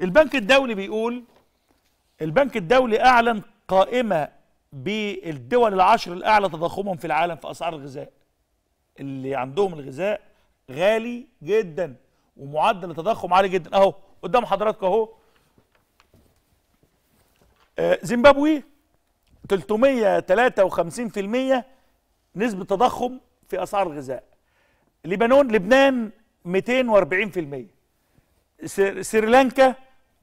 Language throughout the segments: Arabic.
البنك الدولي بيقول البنك الدولي أعلن قائمة بالدول العشر الأعلى تضخما في العالم في أسعار الغذاء اللي عندهم الغذاء غالي جدا ومعدل التضخم عالي جدا أهو قدام حضراتكم أهو آه، زيمبابوي 353% نسبة تضخم في أسعار الغذاء لبنان لبنان 240% سريلانكا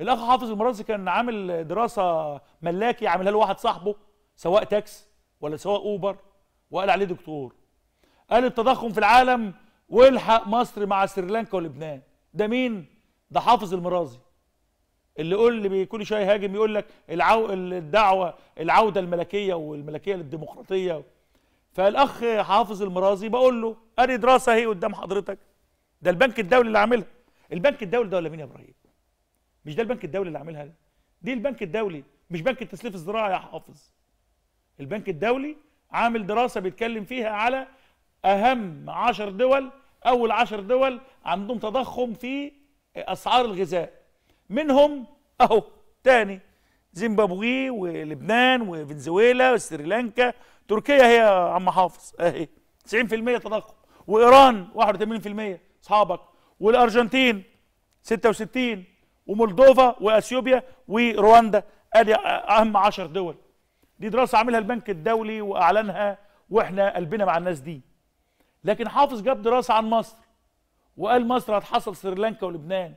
الاخ حافظ المرازي كان عامل دراسه ملاكي عاملها له واحد صاحبه سواء تاكس ولا سواء اوبر وقال عليه دكتور قال التضخم في العالم والحق مصر مع سريلانكا ولبنان ده مين ده حافظ المرازي اللي يقول اللي كل شويه يهاجم يقول لك العو... الدعوه العوده الملكيه والملكيه للديمقراطيه فالاخ حافظ المرازي بقول له ادي دراسه اهي قدام حضرتك ده البنك الدولي اللي عاملها البنك الدولي ده ولا مين يا ابراهيم مش ده البنك الدولي اللي عاملها دي دي البنك الدولي مش بنك التسليف الزراعي يا حافظ البنك الدولي عامل دراسه بيتكلم فيها على اهم 10 دول اول 10 دول عندهم تضخم في اسعار الغذاء منهم اهو تاني زيمبابوي ولبنان وفنزويلا وسريلانكا تركيا هي يا عم حافظ اهي 90% تضخم وايران 81% اصحابك والارجنتين 66 ومولدوفا واثيوبيا ورواندا ادي اهم 10 دول دي دراسه عاملها البنك الدولي واعلنها واحنا قلبنا مع الناس دي لكن حافظ جاب دراسه عن مصر وقال مصر هتحصل سريلانكا ولبنان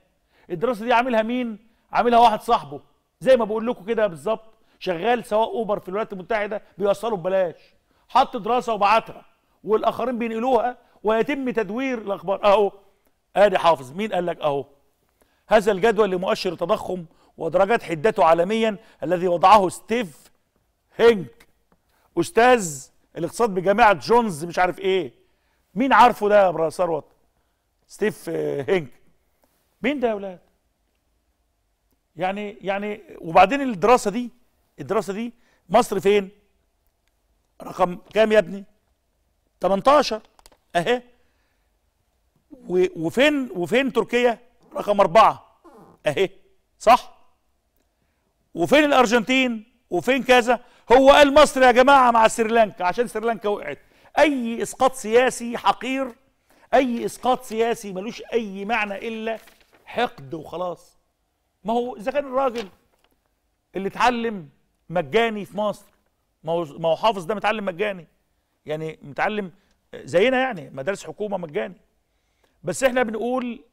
الدراسه دي عاملها مين عاملها واحد صاحبه زي ما بقول لكم كده بالظبط شغال سواء اوبر في الولايات المتحده بيوصلوا ببلاش حط دراسه وبعتها والاخرين بينقلوها ويتم تدوير الاخبار اهو ادي حافظ مين قال لك اهو هذا الجدول لمؤشر التضخم ودرجات حدته عالميا الذي وضعه ستيف هينك استاذ الاقتصاد بجامعه جونز مش عارف ايه مين عارفه ده يا براد ثروت ستيف هينك مين ده يا ولاد يعني يعني وبعدين الدراسه دي الدراسه دي مصر فين رقم كام يا ابني 18 اهي وفين وفين تركيا رقم أربعة أهي صح وفين الأرجنتين وفين كذا هو قال مصر يا جماعة مع سريلانكا عشان سريلانكا وقعت أي إسقاط سياسي حقير أي إسقاط سياسي ملوش أي معنى إلا حقد وخلاص ما هو إذا كان الراجل اللي اتعلم مجاني في مصر ما هو ما هو حافظ ده متعلم مجاني يعني متعلم زينا يعني مدارس حكومه مجاني بس احنا بنقول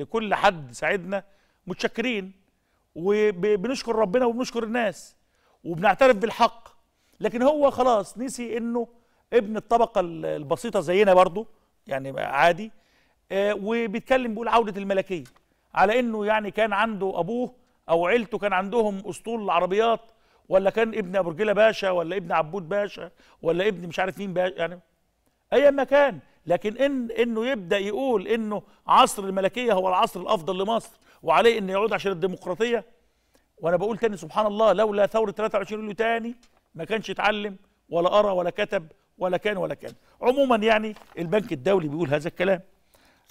لكل حد ساعدنا متشكرين وبنشكر ربنا وبنشكر الناس وبنعترف بالحق لكن هو خلاص نسي انه ابن الطبقه البسيطه زينا برضه يعني عادي آه، وبيتكلم بيقول عوده الملكيه على انه يعني كان عنده ابوه او عيلته كان عندهم اسطول العربيات ولا كان ابن ابو رجيله باشا ولا ابن عبود باشا ولا ابن مش عارف مين باشا يعني ايا ما كان لكن إن انه يبدا يقول انه عصر الملكيه هو العصر الافضل لمصر وعليه انه يعود عشان الديمقراطيه وانا بقول تاني سبحان الله لولا ثوره 23 يوليو تاني ما كانش اتعلم ولا قرا ولا كتب ولا كان ولا كان عموما يعني البنك الدولي بيقول هذا الكلام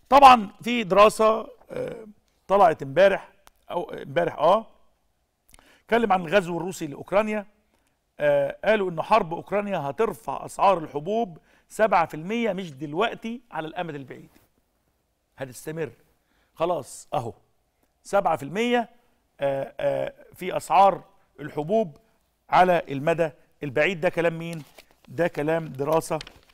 طبعا في دراسه آه، طلعت امبارح او امبارح اه اتكلم عن الغزو الروسي لاوكرانيا آه قالوا إن حرب اوكرانيا هترفع اسعار الحبوب 7% مش دلوقتي على الامد البعيد هتستمر خلاص اهو 7% آآ آآ في اسعار الحبوب على المدى البعيد ده كلام مين ده كلام دراسه